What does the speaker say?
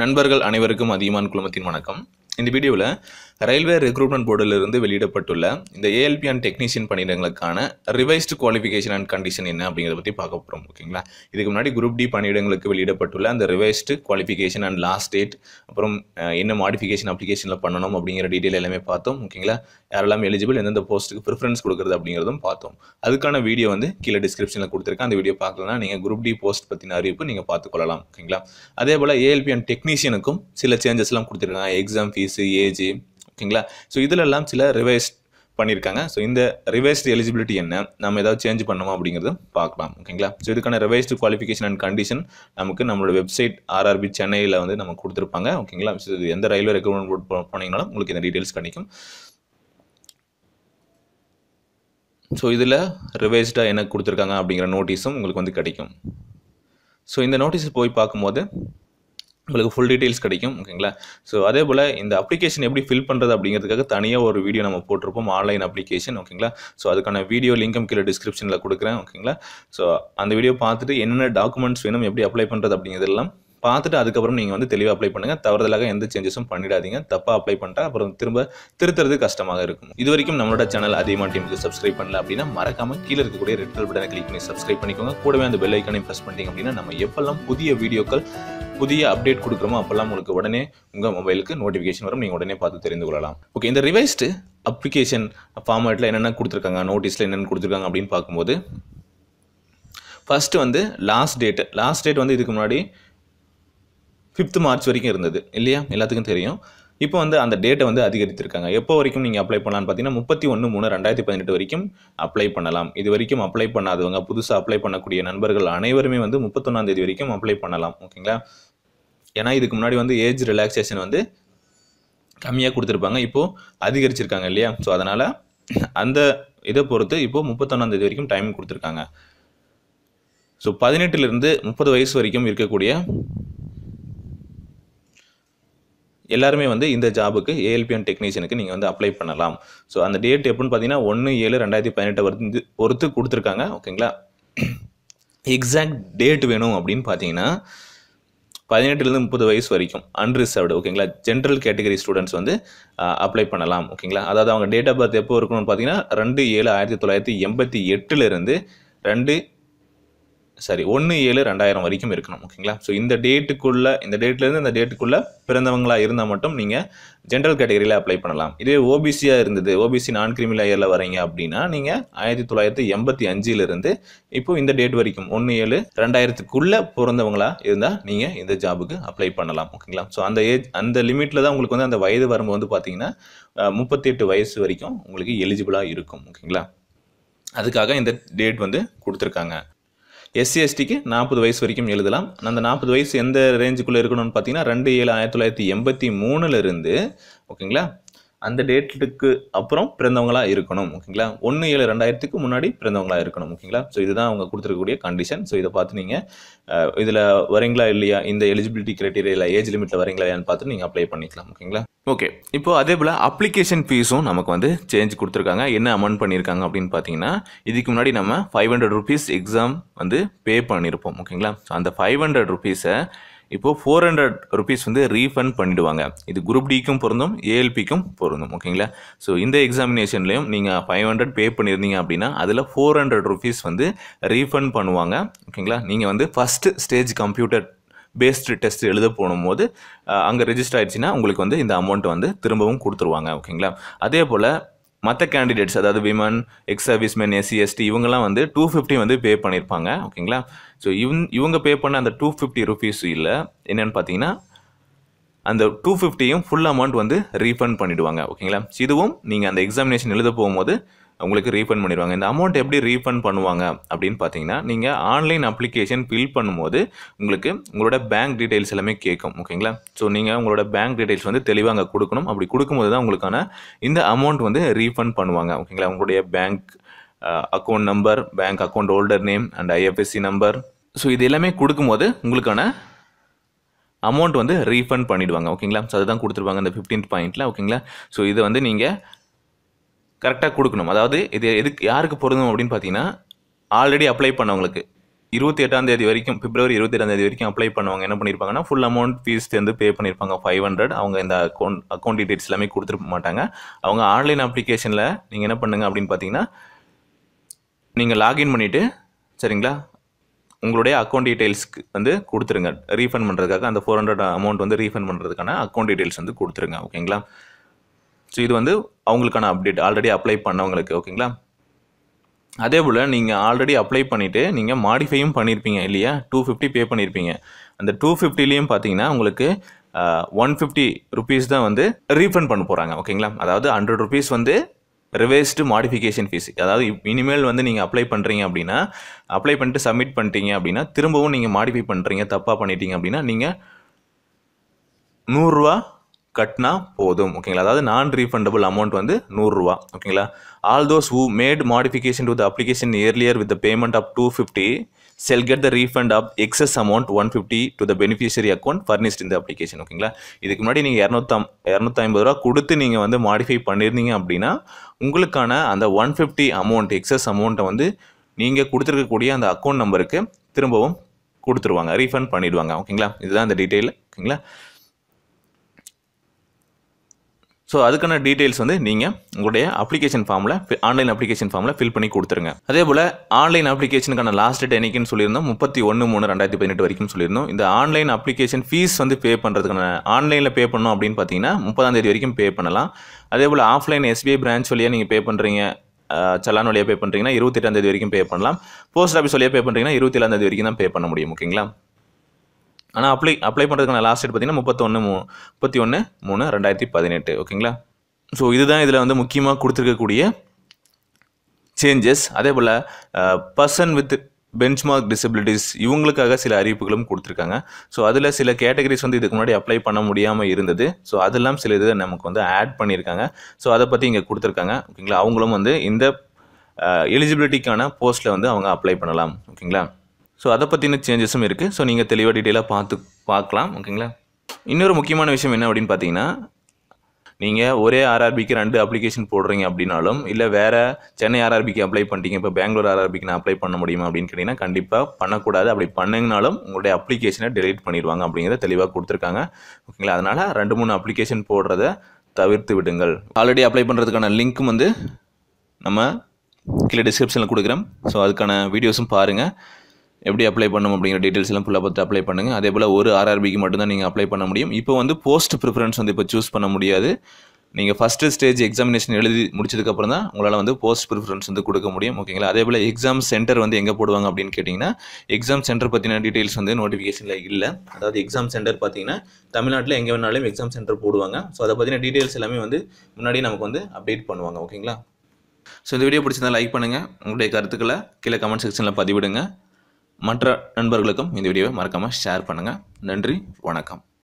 நண்பர்கள் அனைவருக்கும் அதிகமான் குழுமத்தின் வணக்கம் இந்த வீடியோவில் ரயில்வே ரெக்ரூட்மெண்ட் போர்டிலிருந்து வெளியிடப்பட்டுள்ள இந்த ஏஎல்பி அண்ட் டெக்னீஷியன் பணியிடங்களுக்கான ரிவைஸ்டு குவாலிஃபிகேஷன் அண்ட் கண்டிஷன் என்ன அப்படிங்கிறத பற்றி பார்க்க போகிறோம் ஓகேங்களா இதுக்கு முன்னாடி குரூப் டி பணியிடங்களுக்கு வெளியிடப்பட்டுள்ள அந்த revised qualification and last date அப்புறம் என்ன மாடிஃபிகேஷன் அப்ளிகேஷனில் பண்ணணும் அப்படிங்கிற டீட்டெயில் எல்லாமே பார்த்தோம் ஓகேங்களா யாரெல்லாம் எலிஜிபிள் எந்தெந்த போஸ்ட்டுக்கு ப்ரிஃபரன்ஸ் கொடுக்குறது அப்படிங்கிறதும் பார்த்தோம் அதுக்கான வீடியோ வந்து கீழே டிஸ்கிரிப்ஷனில் கொடுத்துருக்கேன் அந்த வீடியோ பார்க்கலாம் நீங்கள் குரூப் டி போஸ்ட் பற்றின அறிவிப்பு நீங்கள் பார்த்துக்கொள்ளலாம் ஓகேங்களா அதே போல் ஏஎல்பி அண்ட் டெக்னீஷியனுக்கும் சில சேஞ்சஸ்லாம் கொடுத்துருக்காங்க எக்ஸாம் ஃபீஸ் வயசு ஏஜ் ஓகேங்களா ஸோ இதிலெல்லாம் சில ரிவைஸ் பண்ணியிருக்காங்க ஸோ இந்த ரிவைஸ்டு எலிஜிபிலிட்டி என்ன நம்ம ஏதாவது சேஞ்ச் பண்ணுமா அப்படிங்கிறது பார்க்கலாம் ஓகேங்களா ஸோ இதுக்கான ரிவைஸ்டு குவாலிஃபிகேஷன் அண்ட் கண்டிஷன் நமக்கு நம்மளோட வெப்சைட் ஆர்ஆர்பி சென்னையில் வந்து நம்ம கொடுத்துருப்பாங்க ஓகேங்களா ஸோ எந்த ரயில்வே ரெக்ரூட்மெண்ட் போர்ட் போனீங்கனாலும் உங்களுக்கு இந்த டீட்டெயில்ஸ் கிடைக்கும் ஸோ இதில் ரிவைஸ்டாக என்ன கொடுத்துருக்காங்க அப்படிங்கிற நோட்டீஸும் உங்களுக்கு வந்து கிடைக்கும் ஸோ இந்த நோட்டீஸ் போய் பார்க்கும்போது உங்களுக்கு ஃபுல் டீட்டெயில்ஸ் கிடைக்கும் ஓகேங்களா ஸோ அதே போல் இந்த அப்ளிகேஷன் எப்படி ஃபில் பண்ணுறது அப்படிங்கிறதுக்காக தனியாக ஒரு வீடியோ நம்ம போட்டிருப்போம் ஆன்லைன் அப்ளிகேஷன் ஓகேங்களா ஸோ அதுக்கான வீடியோ லிங்கம் கீழே டிஸ்கிரிப்ஷனில் கொடுக்குறேன் ஓகேங்களா ஸோ அந்த வீடியோ பார்த்துட்டு என்னென்ன டாக்குமெண்ட்ஸ் வேணும் எப்படி அப்ளை பண்ணுறது அப்படிங்கிறதெல்லாம் பார்த்துட்டு அதுக்கப்புறம் நீங்கள் வந்து தெளிவாக அப்ளை பண்ணுங்கள் தவறுதலாக எந்த சேஞ்சஸும் பண்ணிடாதீங்க தப்பாக அப்ளை பண்ணிட்டா அப்புறம் திரும்ப திருத்துறது கஷ்டமாக இருக்கும் இது வரைக்கும் நம்மளோட சேனல் அதிகமாக டீமுக்கு சப்ஸ்கிரைப் பண்ணல அப்படின்னா மறக்காம கீழே இருக்கக்கூடிய ரெட் பட்டனை கிளிக் பண்ணி சப்ஸ்கிரைப் பண்ணிக்கோங்க கூடவே அந்த பெல் ஐக்கானையும் ப்ரெஸ் பண்ணிட்டீங்க அப்படின்னா நம்ம எப்பெல்லாம் புதிய வீடியோக்கள் புதிய அப்டேட் கொடுக்குறோமோ அப்போல்லாம் உங்களுக்கு உடனே உங்கள் மொபைலுக்கு நோட்டிஃபிகேஷன் வரும் நீங்கள் உடனே பார்த்து தெரிந்து கொள்ளலாம் ஓகே இந்த ரிவைஸ்டு அப்ளிகேஷன் ஃபார்மேட்டில் என்னென்ன கொடுத்துருக்காங்க நோட்டீஸில் என்னென்ன கொடுத்துருக்காங்க அப்படின்னு பார்க்கும்போது ஃபஸ்ட்டு வந்து லாஸ்ட் டேட்டு லாஸ்ட் டேட் வந்து இதுக்கு முன்னாடி ஃபிஃப்த் மார்ச் வரைக்கும் இருந்தது இல்லையா எல்லாத்துக்கும் தெரியும் இப்போ வந்து அந்த டேட்டை வந்து அதிகரித்திருக்காங்க எப்போ வரைக்கும் நீங்கள் அப்ளை பண்ணலான்னு பார்த்தீங்கன்னா முப்பத்தி ஒன்று மூணு ரெண்டாயிரத்தி பதினெட்டு வரைக்கும் அப்ளை பண்ணலாம் இது வரைக்கும் அப்ளை பண்ணாதவங்க புதுசாக அப்ளை பண்ணக்கூடிய நண்பர்கள் அனைவருமே வந்து முப்பத்தொன்னாந்தேதி வரைக்கும் அப்ளை பண்ணலாம் ஓகேங்களா ஏன்னா இதுக்கு முன்னாடி வந்து ஏஜ் ரிலாக்ஸேஷன் வந்து கம்மியாக கொடுத்துருப்பாங்க இப்போது அதிகரிச்சிருக்காங்க இல்லையா ஸோ அதனால் அந்த இதை பொறுத்து இப்போது முப்பத்தொன்னாந்தேதி வரைக்கும் டைம் கொடுத்துருக்காங்க ஸோ பதினெட்டுலேருந்து முப்பது வயசு வரைக்கும் இருக்கக்கூடிய எல்லாருமே வந்து இந்த ஜாபுக்கு ஏஎல்பிஎன் டெக்னீஷியனுக்கு நீங்கள் வந்து அப்ளை பண்ணலாம் ஸோ அந்த டேட் எப்படின்னு பார்த்தீங்கன்னா ஒன்று ஏழு ரெண்டாயிரத்தி பதினெட்டை வந்து பொறுத்து கொடுத்துருக்காங்க ஓகேங்களா எக்ஸாக்ட் டேட் வேணும் அப்படின்னு பார்த்தீங்கன்னா பதினெட்டுலேருந்து முப்பது வயசு வரைக்கும் அன்ரிசர்வ்டு ஓகேங்களா ஜென்ரல் கேட்டகரி ஸ்டூடெண்ட்ஸ் வந்து அப்ளை பண்ணலாம் ஓகேங்களா அதாவது அவங்க டேட் ஆஃப் பர்த் எப்போ இருக்கணும்னு பார்த்தீங்கன்னா ரெண்டு ஏழு ஆயிரத்தி தொள்ளாயிரத்தி எண்பத்தி எட்டுலேருந்து ரெண்டு சரி ஒன்று ஏழு ரெண்டாயிரம் வரைக்கும் இருக்கணும் ஓகேங்களா ஸோ இந்த டேட்டுக்குள்ளே இந்த டேட்லேருந்து இந்த டேட்டுக்குள்ளே பிறந்தவங்களாக இருந்தால் மட்டும் நீங்கள் ஜென்ரல் கேட்டகரியில் அப்ளை பண்ணலாம் இதே ஓபிசியாக இருந்தது ஓபிசி நான் கிரிமினல் ஏரில் வரீங்க அப்படின்னா நீங்கள் ஆயிரத்தி தொள்ளாயிரத்தி எண்பத்தி அஞ்சிலிருந்து இப்போது இந்த டேட் வரைக்கும் ஒன்று ஏழு ரெண்டாயிரத்துக்குள்ளே பிறந்தவங்களாக இருந்தால் நீங்கள் இந்த ஜாபுக்கு அப்ளை பண்ணலாம் ஓகேங்களா ஸோ அந்த ஏஜ் அந்த லிமிட்டில் தான் உங்களுக்கு வந்து அந்த வயது வரம்பு வந்து பார்த்தீங்கன்னா முப்பத்தி எட்டு வயசு வரைக்கும் உங்களுக்கு எலிஜிபிளாக இருக்கும் ஓகேங்களா அதுக்காக இந்த டேட் வந்து கொடுத்துருக்காங்க எஸ்சி எஸ்டிக்கு நாற்பது வயசு வரைக்கும் எழுதலாம் அந்த நாற்பது வயசு எந்த ரேஞ்சுக்குள்ளே இருக்கணும்னு பார்த்தீங்கன்னா ரெண்டு ஏழு ஆயிரத்தி தொள்ளாயிரத்தி எண்பத்தி மூணுலேருந்து ஓகேங்களா அந்த டேட்டுக்கு அப்புறம் பிறந்தவங்களாக இருக்கணும் ஓகேங்களா ஒன்று ஏழு ரெண்டாயிரத்துக்கு முன்னாடி பிறந்தவங்களாக இருக்கணும் ஓகேங்களா ஸோ இதுதான் அவங்க கொடுத்துருக்கக்கூடிய கண்டிஷன் ஸோ இதை பார்த்து நீங்கள் இதில் வரீங்களா இல்லையா இந்த எலிஜிபிலிட்டி கிரைட்டீரியா ஏஜ் லிமிட்டில் வரீங்களா இல்லையான்னு பார்த்து நீங்கள் அப்ளை பண்ணிக்கலாம் ஓகேங்களா ஓகே இப்போது அதே போல் அப்ளிகேஷன் ஃபீஸும் நமக்கு வந்து சேஞ்ச் கொடுத்துருக்காங்க என்ன அமௌண்ட் பண்ணியிருக்காங்க அப்படின்னு பார்த்தீங்கன்னா இதுக்கு முன்னாடி நம்ம ஃபைவ் ஹண்ட்ரட் ருபீஸ் எக்ஸாம் வந்து பே பண்ணியிருப்போம் ஓகேங்களா அந்த ஃபைவ் ஹண்ட்ரட் ருபீஸை இப்போது ஃபோர் ஹண்ட்ரட் ருபீஸ் வந்து ரீஃபண்ட் பண்ணிவிடுவாங்க இது குரூப் டிக்கும் பொருந்தும் ஏஎல்பிக்கும் பொருந்தும் ஓகேங்களா ஸோ இந்த எக்ஸாமினேஷன்லேயும் நீங்கள் ஃபைவ் ஹண்ட்ரட் பே பண்ணியிருந்தீங்க அப்படின்னா அதில் ஃபோர் ஹண்ட்ரட் ருபீஸ் வந்து ரீஃபண்ட் பண்ணுவாங்க ஓகேங்களா நீங்கள் வந்து first stage computer based test எழுத போகும்போது அங்கே ரெஜிஸ்டர் ஆயிடுச்சுன்னா உங்களுக்கு வந்து இந்த அமௌண்ட் வந்து திரும்பவும் கொடுத்துருவாங்க ஓகேங்களா அதே போல் மற்ற கேண்டிடேட்ஸ் அதாவது women ex serviceman SC ST இவங்கெல்லாம் வந்து டூ ஃபிஃப்டி வந்து பே பண்ணியிருப்பாங்க ஓகேங்களா ஸோ இவ் இவங்க பே பண்ண அந்த டூ ஃபிஃப்டி ருபீஸ் இல்லை என்னென்னு பார்த்தீங்கன்னா அந்த டூ ஃபிஃப்டியும் ஃபுல் அமௌண்ட் வந்து ரீஃபண்ட் பண்ணிவிடுவாங்க ஓகேங்களா இதுவும் நீங்கள் அந்த எக்ஸாமினேஷன் எழுத போகும்போது உங்களுக்கு ரீஃபண்ட் பண்ணிடுவாங்க இந்த அமௌண்ட் எப்படி ரீஃபண்ட் பண்ணுவாங்க அப்படின்னு பார்த்தீங்கன்னா நீங்கள் ஆன்லைன் அப்ளிகேஷன் ஃபில் பண்ணும்போது உங்களுக்கு உங்களோட பேங்க் டீட்டெயில்ஸ் எல்லாமே கேட்கும் ஓகேங்களா ஸோ நீங்கள் உங்களோட பேங்க் டீட்டெயில்ஸ் வந்து தெளிவாக கொடுக்கணும் அப்படி கொடுக்கும்போது தான் உங்களுக்கான இந்த அமௌண்ட் வந்து ரீஃபண்ட் பண்ணுவாங்க ஓகேங்களா உங்களுடைய bank account number bank account holder name and IFSC number so இது எல்லாமே கொடுக்கும்போது உங்களுக்கான அமௌண்ட் வந்து ரீஃபண்ட் பண்ணிவிடுவாங்க ஓகேங்களா ஸோ அதுதான் கொடுத்துருவாங்க அந்த ஃபிஃப்டீன் பாயிண்ட்டில் ஓகேங்களா ஸோ இதை வந்து நீங்கள் கரெக்டாக கொடுக்கணும் அதாவது இது எதுக்கு யாருக்கு பொருந்தும் அப்படின்னு பார்த்தீங்கன்னா ஆல்ரெடி அப்ளை பண்ணவங்களுக்கு இருபத்தி எட்டாம் தேதி வரைக்கும் பிப்ரவரி இருபத்தி எட்டாம் தேதி வரைக்கும் அப்ளை பண்ணுவாங்க என்ன பண்ணியிருப்பாங்கன்னா ஃபுல் அமௌண்ட் ஃபீஸ் வந்து பே பண்ணியிருப்பாங்க ஃபைவ் ஹண்ட்ரட் அவங்க இந்த அக்கௌண்ட் அக்கௌண்ட் டீடைல்ஸ் எல்லாமே கொடுத்துருக்க மாட்டாங்க அவங்க ஆன்லைன் அப்ளிகேஷனில் நீங்கள் என்ன பண்ணுங்கள் அப்படின்னு பார்த்தீங்கன்னா நீங்கள் லாகின் பண்ணிவிட்டு சரிங்களா உங்களுடைய அக்கௌண்ட் டீட்டெயில்ஸ்க்கு வந்து கொடுத்துருங்க ரீஃபண்ட் பண்ணுறதுக்காக அந்த ஃபோர் ஹண்ட்ரட் அமௌண்ட் வந்து ரீஃபண்ட் பண்ணுறதுக்கான அக்கௌண்ட் டீட்டெயில்ஸ் வந்து கொடுத்துருங்க ஓகேங்களா ஸோ இது வந்து அவங்களுக்கான அப்டேட் ஆல்ரெடி அப்ளை பண்ணவங்களுக்கு ஓகேங்களா அதே போல் நீங்கள் ஆல்ரெடி அப்ளை பண்ணிவிட்டு நீங்கள் மாடிஃபையும் பண்ணியிருப்பீங்க இல்லையா டூ ஃபிஃப்டி பே பண்ணியிருப்பீங்க அந்த டூ ஃபிஃப்டிலையும் பார்த்தீங்கன்னா உங்களுக்கு ஒன் ஃபிஃப்டி ருபீஸ் தான் வந்து ரீஃபண்ட் பண்ண போகிறாங்க ஓகேங்களா அதாவது ஹண்ட்ரட் ருபீஸ் வந்து ரிவேஸ்டு மாடிஃபிகேஷன் ஃபீஸ் அதாவது இனிமேல் வந்து நீங்கள் அப்ளை பண்ணுறீங்க அப்படின்னா அப்ளை பண்ணிட்டு சப்மிட் பண்ணிட்டீங்க அப்படின்னா திரும்பவும் நீங்கள் மாடிஃபை பண்ணுறீங்க தப்பாக பண்ணிட்டீங்க அப்படின்னா நீங்கள் நூறுரூவா கட்டினா போதும் ஓகேங்களா அதாவது நான் ரீஃபண்டபுள் அமௌண்ட் வந்து நூறுரூவா ஓகேங்களா all those who made modification to the application earlier with the payment of two fifty shall get the refund of excess amount one fifty to the beneficiary account furnished இந்த application ஓகேங்களா இதுக்கு முன்னாடி நீங்கள் இரநூத்தம் இரநூத்தம்பது ரூபா கொடுத்து நீங்கள் வந்து மாடிஃபை பண்ணியிருந்தீங்க அப்படின்னா உங்களுக்கான அந்த ஒன் ஃபிஃப்டி அமௌண்ட் எக்ஸஸ் அமௌண்ட்டை வந்து நீங்கள் கொடுத்துருக்கக்கூடிய அந்த அக்கௌண்ட் நம்பருக்கு திரும்பவும் கொடுத்துருவாங்க ரீஃபண்ட் பண்ணிவிடுவாங்க ஓகேங்களா இதுதான் அந்த டீட்டெயில் ஓகேங்களா ஸோ அதுக்கான டீட்டெயில்ஸ் வந்து நீங்கள் உங்களுடைய அப்ளிகேஷன் ஃபார்மில் ஆன்லைன் அப்ளிகேஷன் ஃபார்மில் ஃபில் பண்ணி கொடுத்துருங்க அதே போல் ஆன்லைன் அப்ளிகேஷனுக்கான லாஸ்ட் டேட் என்னைக்குன்னு சொல்லியிருந்தோம் முப்பத்தி ஒன்று மூணு ரெண்டாயிரத்தி பதினெட்டு வரைக்கும் சொல்லியிருந்தோம் இந்த ஆன்லைன் அப்ளிகேஷன் ஃபீஸ் வந்து பே பண்ணுறதுக்கான ஆன்லைனில் பே பண்ணணும் அப்படின்னு பார்த்தீங்கன்னா முப்பதாந்தேதி வரைக்கும் பே பண்ணலாம் அதே போல் ஆஃப்லைன் எஸ்பிஐ பிரான்ச் வழியாக நீங்கள் பே பண்ணுறீங்க சலான் வழியாக பே பண்ணுறீங்கன்னா இருபத்தெட்டாந்தேதி வரைக்கும் பே பண்ணலாம் போஸ்ட் ஆஃபீஸ் வழியாக பே பண்ணுறீங்கன்னா இருபத்தேழாம் தேதி வரைக்கும் தான் பே பண்ண முடியும் ஓகேங்களா ஆனால் அப்ளை அப்ளை பண்ணுறதுக்கான லாஸ்ட் டேட் பார்த்தீங்கன்னா முப்பத்தொன்று மூ முப்பத்தி ஒன்று மூணு ரெண்டாயிரத்தி பதினெட்டு ஓகேங்களா ஸோ இதுதான் இதில் வந்து முக்கியமாக கொடுத்துருக்கக்கூடிய சேஞ்சஸ் அதே போல் பர்சன் வித் பெஞ்ச்மார்க் டிசபிலிட்டிஸ் இவங்களுக்காக சில அறிவிப்புகளும் கொடுத்துருக்காங்க ஸோ அதில் சில கேட்டகரிஸ் வந்து இதுக்கு முன்னாடி அப்ளை பண்ண முடியாமல் இருந்தது ஸோ அதெல்லாம் சில இது நமக்கு வந்து ஆட் பண்ணியிருக்காங்க ஸோ அதை பற்றி இங்கே கொடுத்துருக்காங்க ஓகேங்களா அவங்களும் வந்து இந்த எலிஜிபிலிட்டிக்கான போஸ்ட்டில் வந்து அவங்க அப்ளை பண்ணலாம் ஓகேங்களா ஸோ அதை பற்றின சேஞ்சஸும் இருக்குது ஸோ நீங்கள் தெளிவாக டீட்டெயிலாக பார்த்து பார்க்கலாம் ஓகேங்களா இன்னொரு முக்கியமான விஷயம் என்ன அப்படின்னு பார்த்தீங்கன்னா நீங்கள் ஒரே ஆர்ஆர்பிக்கு ரெண்டு அப்ளிகேஷன் போடுறீங்க அப்படின்னாலும் இல்லை வேறு சென்னை ஆர்ஆர்பிக்கு அப்ளை பண்ணிட்டீங்க இப்போ பெங்களூர் ஆர்ஆர்பிக்கு நான் அப்ளை பண்ண முடியுமா அப்படின்னு கேட்டிங்கன்னா கண்டிப்பாக பண்ணக்கூடாது அப்படி பண்ணுங்கனாலும் உங்களுடைய அப்ளிகேஷனை டெலிட் பண்ணிடுவாங்க அப்படிங்கிறத தெளிவாக கொடுத்துருக்காங்க ஓகேங்களா அதனால் ரெண்டு மூணு அப்ளிகேஷன் போடுறத தவிர்த்து விடுங்கள் ஆல்ரெடி அப்ளை பண்ணுறதுக்கான லிங்க்கும் வந்து நம்ம கீழே டிஸ்கிரிப்ஷனில் கொடுக்குறோம் ஸோ அதுக்கான வீடியோஸும் பாருங்கள் எப்படி அப்ளை பண்ணணும் அப்படிங்கிற டீட்டெயில்ஸ் எல்லாம் ஃபுல்லாக பார்த்து அப்ளை பண்ணுங்கள் அதே போல் ஒரு ஆர்ஆர்பிக்கு மட்டும்தான் நீங்கள் அப்ளை பண்ண முடியும் இப்போ வந்து போஸ்ட் ப்ரிஃபரன்ஸ் வந்து இப்போ சூஸ் பண்ண முடியாது நீங்கள் ஃபஸ்ட்டு ஸ்டேஜ் எக்ஸாமினேஷன் எழுதி முடிச்சதுக்கப்புறம் தான் உங்களால் வந்து போஸ்ட் ப்ரிஃபரன்ஸ் வந்து கொடுக்க முடியும் ஓகேங்களா அதே போல் எக்ஸாம் சென்டர் வந்து எங்கே போடுவாங்க அப்படின்னு கேட்டிங்கன்னா எக்ஸாம் சென்டர் பற்றின டீட்டெயில்ஸ் வந்து நோட்டிஃபிகேஷனில் இல்லை அதாவது எக்ஸாம் சென்டர் பார்த்தீங்கன்னா தமிழ்நாட்டில் எங்கே வேணாலும் எக்ஸாம் சென்டர் போடுவாங்க ஸோ அதை பற்றின டீட்டெயில்ஸ் எல்லாமே வந்து முன்னாடி நமக்கு வந்து அப்டேட் பண்ணுவாங்க ஓகேங்களா ஸோ இந்த வீடியோ பிடிச்சிருந்தா லைக் பண்ணுங்கள் உங்களுடைய கருத்துக்களை கீழே கமெண்ட் செக்ஷனில் பதிவிடுங்க மற்ற நண்பர்களுக்கும் இந்த வீடியோவை மறக்காமல் ஷேர் பண்ணுங்கள் நன்றி வணக்கம்